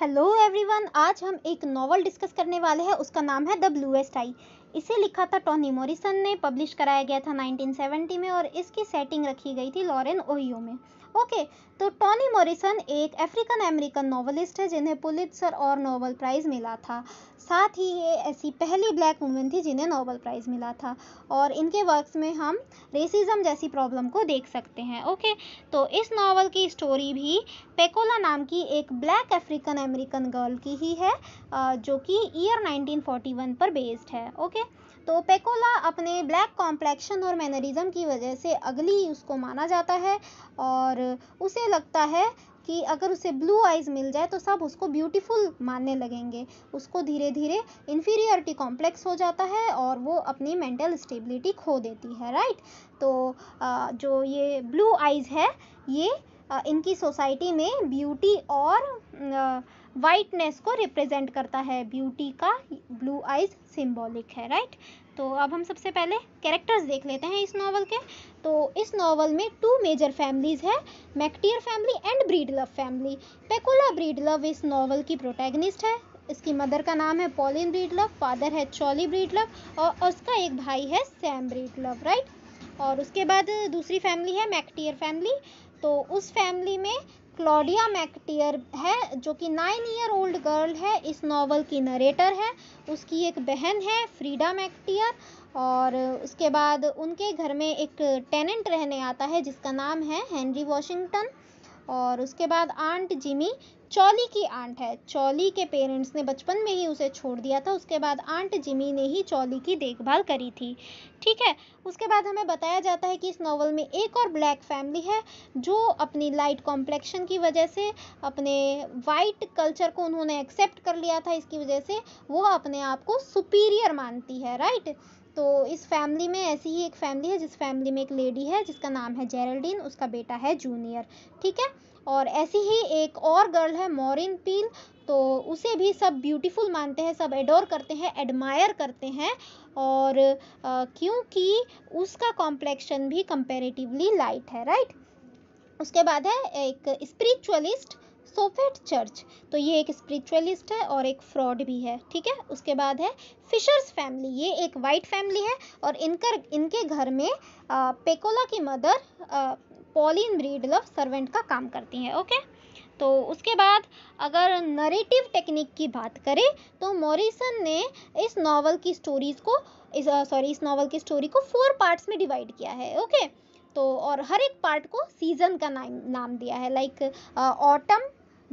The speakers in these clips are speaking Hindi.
हेलो एवरीवन आज हम एक नॉवल डिस्कस करने वाले हैं उसका नाम है द ब्लूएस्ट आई इसे लिखा था टॉनी मोरिसन ने पब्लिश कराया गया था 1970 में और इसकी सेटिंग रखी गई थी लॉरेन ओहियो में ओके तो टॉनी मॉरिसन एक अफ्रीकन अमेरिकन नॉवलिस्ट है जिन्हें पुलित्सर और नोबल प्राइज़ मिला था साथ ही ये ऐसी पहली ब्लैक वुमेन थी जिन्हें नोबल प्राइज़ मिला था और इनके वर्क्स में हम रेसिज्म जैसी प्रॉब्लम को देख सकते हैं ओके तो इस नावल की स्टोरी भी पेकोला नाम की एक ब्लैक अफ्रीकन अमेरिकन गर्ल की ही है जो कि ईयर 1941 पर बेस्ड है ओके तो पेकोला अपने ब्लैक कॉम्प्लेक्शन और मैनरिज्म की वजह से अगली उसको माना जाता है और उसे लगता है कि अगर उसे ब्लू आइज मिल जाए तो सब उसको ब्यूटीफुल मानने लगेंगे उसको धीरे धीरे इन्फीरियरिटी कॉम्प्लेक्स हो जाता है और वो अपनी मेंटल स्टेबिलिटी खो देती है राइट तो जो ये ब्लू आइज है ये इनकी सोसाइटी में ब्यूटी और वाइटनेस को रिप्रेजेंट करता है ब्यूटी का ब्लू आइज सिम्बॉलिक है राइट तो अब हम सबसे पहले कैरेक्टर्स देख लेते हैं इस नावल के तो इस नावल में टू मेजर फैमिलीज़ है MacTeer family and Breedlove family Pecola Breedlove इस नावल की प्रोटैगनिस्ट है इसकी मदर का नाम है पॉलिन ब्रीडलव फादर है चॉली ब्रीडलव और उसका एक भाई है सैम ब्रीडलव राइट और उसके बाद दूसरी फैमिली है मैक्टियर फैमिली तो उस फैमिली में क्लॉडिया मैकटियर है जो कि नाइन ईयर ओल्ड गर्ल है इस नावल की नरेटर है उसकी एक बहन है फ्रीडा मैकटियर और उसके बाद उनके घर में एक टेनेंट रहने आता है जिसका नाम है हेनरी वॉशिंगटन और उसके बाद आंट जिमी चौली की आंट है चौली के पेरेंट्स ने बचपन में ही उसे छोड़ दिया था उसके बाद आंट जिमी ने ही चौली की देखभाल करी थी ठीक है उसके बाद हमें बताया जाता है कि इस नावल में एक और ब्लैक फैमिली है जो अपनी लाइट कॉम्प्लेक्शन की वजह से अपने वाइट कल्चर को उन्होंने एक्सेप्ट कर लिया था इसकी वजह से वो अपने आप को सुपीरियर मानती है राइट तो इस फैमिली में ऐसी ही एक फैमिली है जिस फैमिली में एक लेडी है जिसका नाम है जेरल्डिन उसका बेटा है जूनियर ठीक है और ऐसी ही एक और गर्ल है मॉरिन पील तो उसे भी सब ब्यूटीफुल मानते हैं सब एडोर करते हैं एडमायर करते हैं और क्योंकि उसका कॉम्प्लेक्शन भी कंपेरेटिवली लाइट है राइट उसके बाद है एक स्पिरिचुअलिस्ट सोफेट चर्च तो ये एक स्पिरिचुअलिस्ट है और एक फ्रॉड भी है ठीक है उसके बाद है फिशर्स फैमिली ये एक वाइट फैमिली है और इनकर इनके घर में आ, पेकोला की मदर पॉलिन ब्रीडलव सर्वेंट का काम करती हैं ओके तो उसके बाद अगर नरेटिव टेक्निक की बात करें तो मॉरिसन ने इस नावल की स्टोरीज़ को इस सॉरी इस नावल की स्टोरी को फोर पार्ट्स में डिवाइड किया है ओके तो और हर एक पार्ट को सीज़न का नाम नाम दिया है like autumn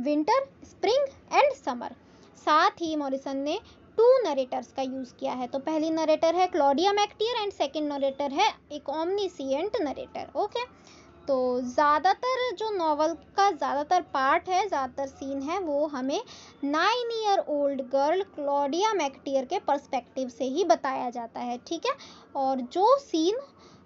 winter spring and summer साथ ही मॉरिसन ने टू नरेटर्स का यूज़ किया है तो पहली नरेटर है Claudia MacTeer and second narrator है एक ओमनीसियंट नरेटर ओके तो ज़्यादातर जो नावल का ज़्यादातर पार्ट है ज़्यादातर सीन है वो हमें nine year old girl Claudia MacTeer के पर्सपेक्टिव से ही बताया जाता है ठीक है और जो सीन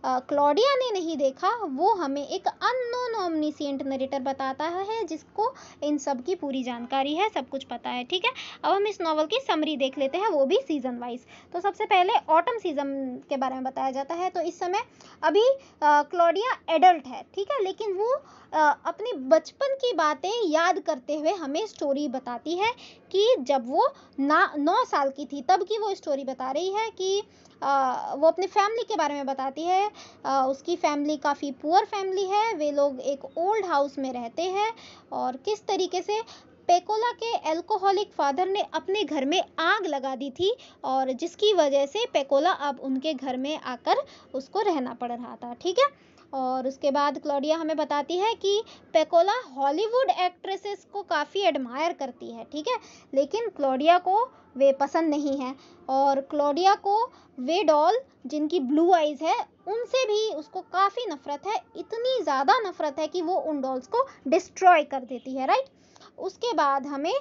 क्लोडिया ने नहीं देखा वो हमें एक अननोन ऑमनीसियंट नरेटर बताता है जिसको इन सब की पूरी जानकारी है सब कुछ पता है ठीक है अब हम इस नॉवल की समरी देख लेते हैं वो भी सीजन वाइज तो सबसे पहले ऑटम सीजन के बारे में बताया जाता है तो इस समय अभी क्लोडिया एडल्ट है ठीक है लेकिन वो अपने बचपन की बातें याद करते हुए हमें स्टोरी बताती है कि जब वो ना नौ साल की थी तब की वो स्टोरी बता रही है कि वो अपने फैमिली के बारे में बताती है उसकी फैमिली काफ़ी पुअर फैमिली है वे लोग एक ओल्ड हाउस में रहते हैं और किस तरीके से पेकोला के एल्कोहलिक फादर ने अपने घर में आग लगा दी थी और जिसकी वजह से पेकोला अब उनके घर में आकर उसको रहना पड़ रहा था ठीक है और उसके बाद क्लोडिया हमें बताती है कि पेकोला हॉलीवुड एक्ट्रेसेस को काफ़ी एडमायर करती है ठीक है लेकिन क्लोडिया को वे पसंद नहीं हैं और क्लोडिया को वे डॉल जिनकी ब्लू आइज़ है उनसे भी उसको काफ़ी नफ़रत है इतनी ज़्यादा नफ़रत है कि वो उन डॉल्स को डिस्ट्रॉय कर देती है राइट उसके बाद हमें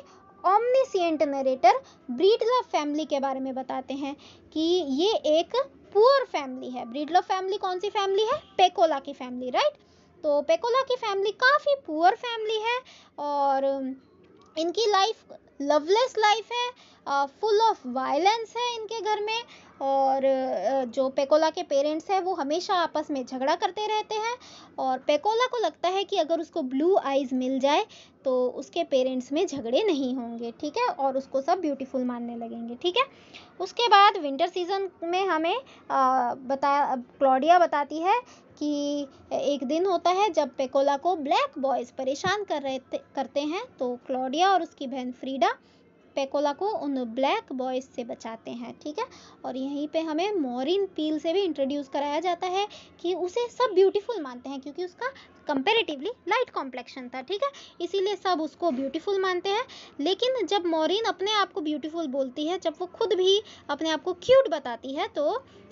ऑमनीसियंट नरेटर ब्रीडला फैमिली के बारे में बताते हैं कि ये एक पुअर फैमिली है ब्रिडलो फैमिली कौन सी फैमिली है पेकोला की फैमिली राइट तो पेकोला की फैमिली काफ़ी पुअर फैमिली है और इनकी लाइफ लवलेस लाइफ है फुल ऑफ वायलेंस है इनके घर में और जो पेकोला के पेरेंट्स हैं वो हमेशा आपस में झगड़ा करते रहते हैं और पेकोला को लगता है कि अगर उसको ब्लू आइज़ मिल जाए तो उसके पेरेंट्स में झगड़े नहीं होंगे ठीक है और उसको सब ब्यूटीफुल मानने लगेंगे ठीक है उसके बाद विंटर सीजन में हमें बताया क्लोडिया क्लॉडिया बताती है कि एक दिन होता है जब पेकोला को ब्लैक बॉयज़ परेशान कर रहे करते हैं तो क्लोडिया और उसकी बहन फ्रीडा पेकोला को उन ब्लैक बॉयज से बचाते हैं ठीक है और यहीं पे हमें मॉरिन पील से भी इंट्रोड्यूस कराया जाता है कि उसे सब ब्यूटीफुल मानते हैं क्योंकि उसका कंपेरेटिवली लाइट कॉम्प्लेक्शन था ठीक है इसीलिए सब उसको ब्यूटीफुल मानते हैं लेकिन जब मॉरिन अपने आप को ब्यूटीफुल बोलती है जब वो खुद भी अपने आप को क्यूट बताती है तो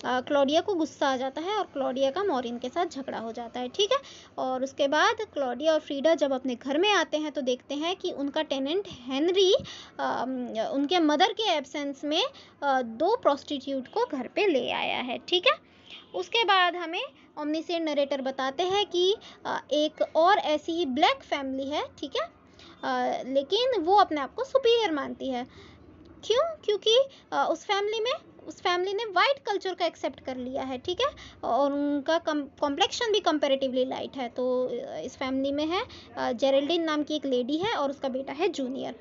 क्लोडिया को गुस्सा आ जाता है और क्लोडिया का मॉरिन के साथ झगड़ा हो जाता है ठीक है और उसके बाद क्लोडिया और फ्रीडा जब अपने घर में आते हैं तो देखते हैं कि उनका टेनेंट हैंनरी उनके मदर के एबसेंस में आ, दो प्रोस्टिट्यूट को घर पर ले आया है ठीक है उसके बाद हमें ओमनीसेंट नरेटर बताते हैं कि एक और ऐसी ही ब्लैक फैमिली है ठीक है लेकिन वो अपने आप को सुपीरियर मानती है क्यों क्योंकि उस फैमिली में उस फैमिली ने वाइट कल्चर का एक्सेप्ट कर लिया है ठीक है और उनका कम कॉम्प्लेक्शन भी कंपेरेटिवली लाइट है तो इस फैमिली में है जेरेल्डिन नाम की एक लेडी है और उसका बेटा है जूनियर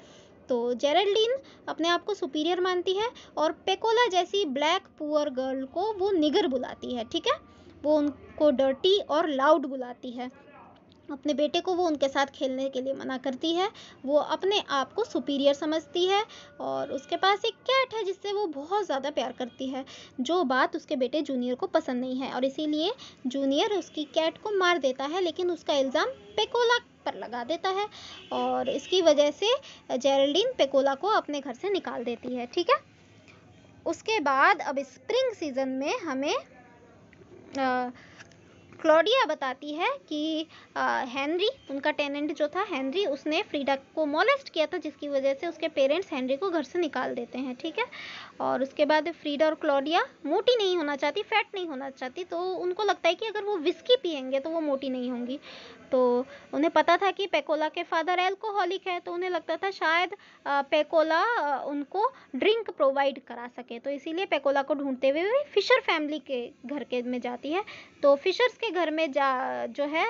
तो जेरल्डीन अपने आप को सुपीरियर मानती है और पेकोला जैसी ब्लैक पुअर गर्ल को वो निगर बुलाती है ठीक है वो उनको डर्टी और लाउड बुलाती है अपने बेटे को वो उनके साथ खेलने के लिए मना करती है वो अपने आप को सुपीरियर समझती है और उसके पास एक कैट है जिससे वो बहुत ज़्यादा प्यार करती है जो बात उसके बेटे जूनियर को पसंद नहीं है और इसीलिए जूनियर उसकी कैट को मार देता है लेकिन उसका इल्ज़ाम पेकोला पर लगा देता है और इसकी वजह से जेरल्डीन पेकोला को अपने घर से निकाल देती है ठीक है उसके बाद अब स्प्रिंग सीजन में हमें आ, क्लोडिया बताती है कि आ, हेनरी उनका टेनेंट जो था हेनरी उसने फ्रीडा को मोलेस्ट किया था जिसकी वजह से उसके पेरेंट्स हेनरी को घर से निकाल देते हैं ठीक है और उसके बाद फ्रीडा और क्लोडिया मोटी नहीं होना चाहती फैट नहीं होना चाहती तो उनको लगता है कि अगर वो विस्की पियेंगे तो वो मोटी नहीं होंगी तो उन्हें पता था कि पेकोला के फादर एल्कोहलिक है तो उन्हें लगता था शायद पेकोला उनको ड्रिंक प्रोवाइड करा सके तो इसीलिए पेकोला को ढूंढते हुए वे फिशर फैमिली के घर के में जाती है तो फिशर्स के घर में जा जो है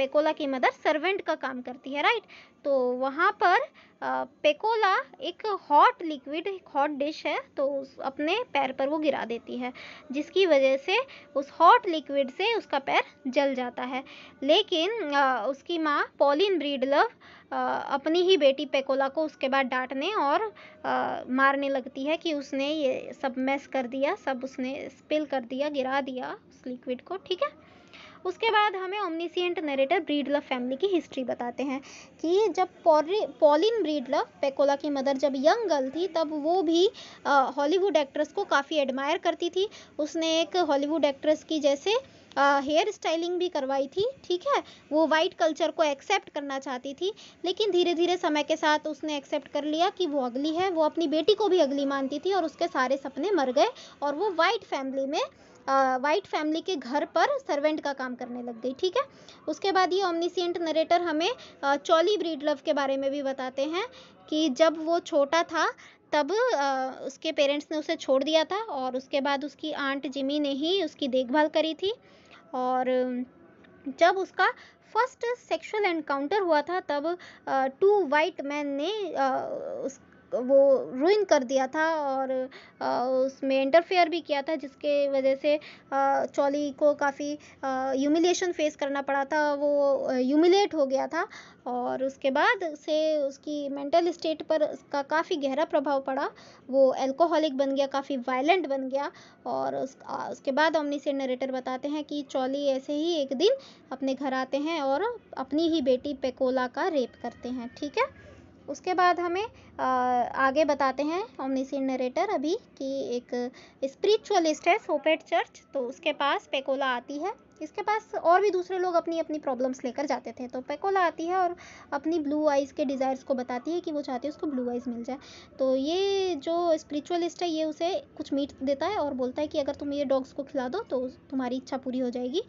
पेकोला की मदर सर्वेंट का काम करती है राइट तो वहाँ पर पेकोला एक हॉट लिक्विड एक हॉट डिश है तो उस अपने पैर पर वो गिरा देती है जिसकी वजह से उस हॉट लिक्विड से उसका पैर जल जाता है लेकिन उसकी माँ पॉलिन ब्रीडलव अपनी ही बेटी पेकोला को उसके बाद डांटने और मारने लगती है कि उसने ये सब मैस कर दिया सब उसने स्पिल कर दिया गिरा दिया उस लिक्विड को ठीक है उसके बाद हमें ओमनीसियंट नरेटर ब्रीडलव फैमिली की हिस्ट्री बताते हैं कि जब पॉलिन ब्रीडलव पेकोला की मदर जब यंग गर्ल थी तब वो भी हॉलीवुड एक्ट्रेस को काफ़ी एडमायर करती थी उसने एक हॉलीवुड एक्ट्रेस की जैसे हेयर स्टाइलिंग भी करवाई थी ठीक है वो वाइट कल्चर को एक्सेप्ट करना चाहती थी लेकिन धीरे धीरे समय के साथ उसने एक्सेप्ट कर लिया कि वो अगली है वो अपनी बेटी को भी अगली मानती थी और उसके सारे सपने मर गए और वो वाइट फैमिली में वाइट फैमिली के घर पर सर्वेंट का काम करने लग गई ठीक है उसके बाद ये ओमनीसियंट नरेटर हमें चौली लव के बारे में भी बताते हैं कि जब वो छोटा था तब आ, उसके पेरेंट्स ने उसे छोड़ दिया था और उसके बाद उसकी आंट जिमी ने ही उसकी देखभाल करी थी और जब उसका फर्स्ट सेक्सुअल एनकाउंटर हुआ था तब टू वाइट मैन ने आ, उस वो रुइन कर दिया था और उसमें इंटरफेयर भी किया था जिसके वजह से चौली को काफ़ी ह्यूमिलेशन फेस करना पड़ा था वो ह्यूमिलेट हो गया था और उसके बाद से उसकी मेंटल स्टेट पर उसका काफ़ी गहरा प्रभाव पड़ा वो एल्कोहलिक बन गया काफ़ी वायलेंट बन गया और उस, उसके बाद अमनी से नरेटर बताते हैं कि चौली ऐसे ही एक दिन अपने घर आते हैं और अपनी ही बेटी पेकोला का रेप करते हैं ठीक है उसके बाद हमें आगे बताते हैं ओमनीसिन नरेटर अभी कि एक स्पिरिचुअलिस्ट है सोपेट चर्च तो उसके पास पेकोला आती है इसके पास और भी दूसरे लोग अपनी अपनी प्रॉब्लम्स लेकर जाते थे तो पेकोला आती है और अपनी ब्लू आइज़ के डिज़ायर्स को बताती है कि वो चाहती है उसको ब्लू आइज़ मिल जाए तो ये जो स्पिरिचुअलिस्ट है ये उसे कुछ मीट देता है और बोलता है कि अगर तुम ये डॉग्स को खिला दो तो तुम्हारी इच्छा पूरी हो जाएगी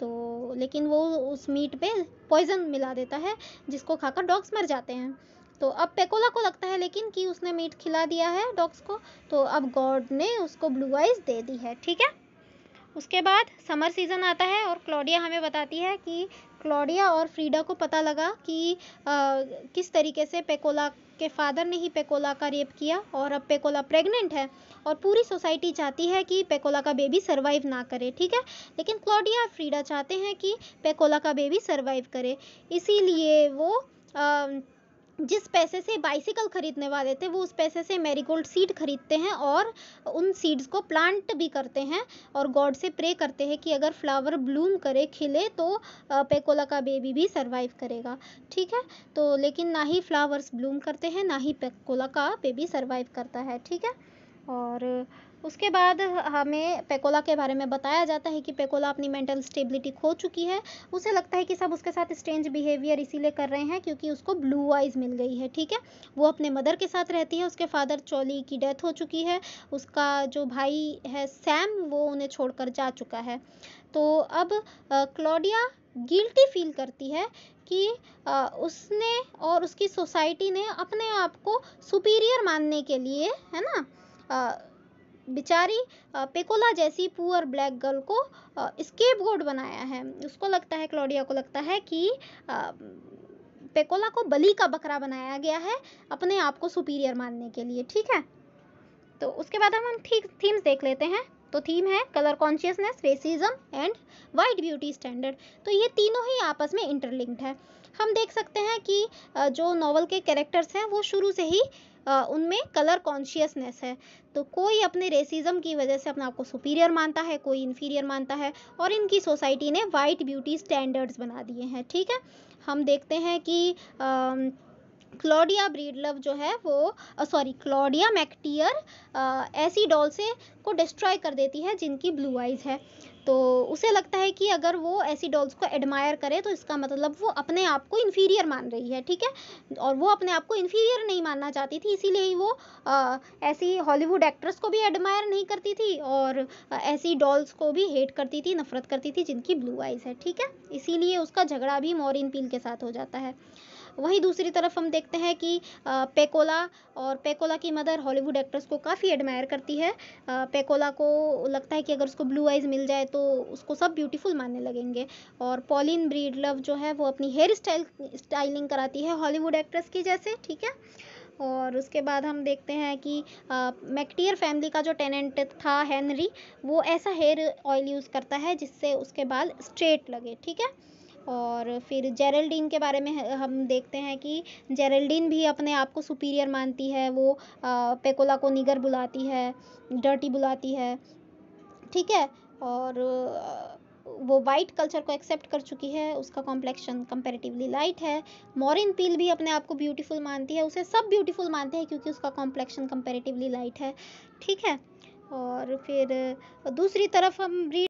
तो लेकिन वो उस मीट पे पॉइज़न मिला देता है जिसको खाकर डॉग्स मर जाते हैं तो अब पेकोला को लगता है लेकिन कि उसने मीट खिला दिया है डॉग्स को तो अब गॉड ने उसको ब्लू आइज दे दी है ठीक है उसके बाद समर सीज़न आता है और क्लोडिया हमें बताती है कि क्लोडिया और फ्रीडा को पता लगा कि आ, किस तरीके से पेकोला के फादर ने ही पेकोला का रेप किया और अब पेकोला प्रेग्नेंट है और पूरी सोसाइटी चाहती है कि पेकोला का बेबी सर्वाइव ना करे ठीक है लेकिन क्लोडिया और फ्रीडा चाहते हैं कि पेकोला का बेबी सर्वाइव करे इसीलिए वो आ, जिस पैसे से बाइसिकल खरीदने वाले थे वो उस पैसे से मैरीगोल्ड सीड खरीदते हैं और उन सीड्स को प्लांट भी करते हैं और गॉड से प्रे करते हैं कि अगर फ्लावर ब्लूम करे खिले तो पेकोला का बेबी भी सर्वाइव करेगा ठीक है तो लेकिन ना ही फ्लावर्स ब्लूम करते हैं ना ही पेकोला का बेबी सर्वाइव करता है ठीक है और उसके बाद हमें पेकोला के बारे में बताया जाता है कि पेकोला अपनी मेंटल स्टेबिलिटी खो चुकी है उसे लगता है कि सब उसके साथ स्ट्रेंज बिहेवियर इसीलिए कर रहे हैं क्योंकि उसको ब्लू आइज मिल गई है ठीक है वो अपने मदर के साथ रहती है उसके फादर चोली की डेथ हो चुकी है उसका जो भाई है सैम वो उन्हें छोड़कर जा चुका है तो अब क्लोडिया गिल्टी फील करती है कि उसने और उसकी सोसाइटी ने अपने आप को सुपीरियर मानने के लिए है ना बेचारी पेकोला जैसी पुअर ब्लैक गर्ल को स्केप गोड बनाया है उसको लगता है क्लोडिया को लगता है कि पेकोला को बली का बकरा बनाया गया है अपने आप को सुपीरियर मानने के लिए ठीक है तो उसके बाद हम हम ठीक थीम्स देख लेते हैं तो थीम है colour consciousness fascism and white beauty standard तो ये तीनों ही आपस में इंटरलिंक्ड है हम देख सकते हैं कि जो नावल के कैरेक्टर्स हैं वो शुरू से ही उनमें कलर कॉन्शियसनेस है तो कोई अपने रेसिज्म की वजह से अपने आप को सुपीरियर मानता है कोई इन्फीरियर मानता है और इनकी सोसाइटी ने वाइट ब्यूटी स्टैंडर्ड्स बना दिए हैं ठीक है हम देखते हैं कि क्लोडिया ब्रीडलव जो है वो सॉरी क्लोडिया मैक्टियर ऐसी डॉल से को डिस्ट्रॉय कर देती है जिनकी ब्लू आइज है तो उसे लगता है कि अगर वो ऐसी डॉल्स को एडमायर करे तो इसका मतलब वो अपने आप को इन्फीरियर मान रही है ठीक है और वो अपने आप को इन्फीरियर नहीं मानना चाहती थी इसीलिए ही वो आ, ऐसी हॉलीवुड एक्ट्रेस को भी एडमायर नहीं करती थी और ऐसी डॉल्स को भी हेट करती थी नफरत करती थी जिनकी ब्लू आइज है ठीक है इसीलिए उसका झगड़ा भी मोरिन पील के साथ हो जाता है वहीं दूसरी तरफ हम देखते हैं कि पेकोला और पेकोला की मदर हॉलीवुड एक्ट्रेस को काफ़ी एडमायर करती है पेकोला को लगता है कि अगर उसको ब्लू आइज़ मिल जाए तो उसको सब ब्यूटीफुल मानने लगेंगे और पॉलिन ब्रीड लव जो है वो अपनी हेयर स्टाइल स्टाइलिंग कराती है हॉलीवुड एक्ट्रेस की जैसे ठीक है और उसके बाद हम देखते हैं कि मैक्टियर फैमिली का जो टेनेंट था हेनरी वो ऐसा हेयर ऑयल यूज़ करता है जिससे उसके बाल स्ट्रेट लगे ठीक है और फिर जेरल्डीन के बारे में हम देखते हैं कि जेरल्डीन भी अपने आप को सुपीरियर मानती है वो पेकोला को निगर बुलाती है डर्टी बुलाती है ठीक है और वो वाइट कल्चर को एक्सेप्ट कर चुकी है उसका कॉम्प्लेक्शन कंपेरेटिवली लाइट है मॉरिन पील भी अपने आप को ब्यूटीफुल मानती है उसे सब ब्यूटीफुल मानते हैं क्योंकि उसका कॉम्प्लेक्शन कंपेरेटिवली लाइट है ठीक है और फिर दूसरी तरफ हम रीड